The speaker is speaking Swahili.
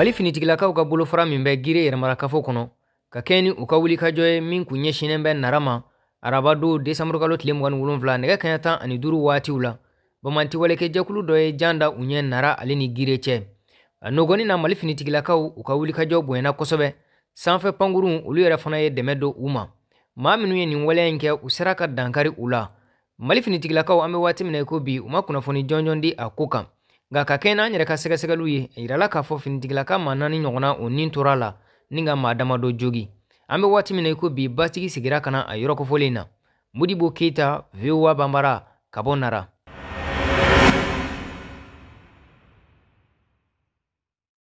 mali finitigilakaw ka bolofara min bɛ gire yɛrɛmarakafo kɔnɔ ka kɛɲɛ ni u ka wulikajɔ ye min kun ɲɛsinnen bɛ nara ma araba don desanburukalo tile mugani wolonfila nɛgɛ kaɲɛ tan ani duru waatiw la bamantiwalekɛ jɛkulu dɔ ye jan da u ɲɛ nara ale ni gire cɛ nogɔni na mali finitigilakaw u ka wulikajɔ bonyana kosɔbɛ sanfɛ panguru olu yɛrɛ fana ye dɛmɛ do u ma maa minw ye nin waleya in kɛ u sera ka dankari u la mali finitigilakaw an be waati minɛ na i ko bi u ma kunnafoni jɔnjɔn di a ko kan nka ka kɛɲɛ n'an yɛrɛ ka sɛgɛsɛgɛliw ye a yirala k'a fɔ finitigilaka ma nani ɲɔgɔnna o nin tora la ni ka maa damadɔ jogi an be waati min na i ko bi batigi sigira kana na a yɔrɔ kofɔlen na modibo keyita vowa banbara ka bɔ nara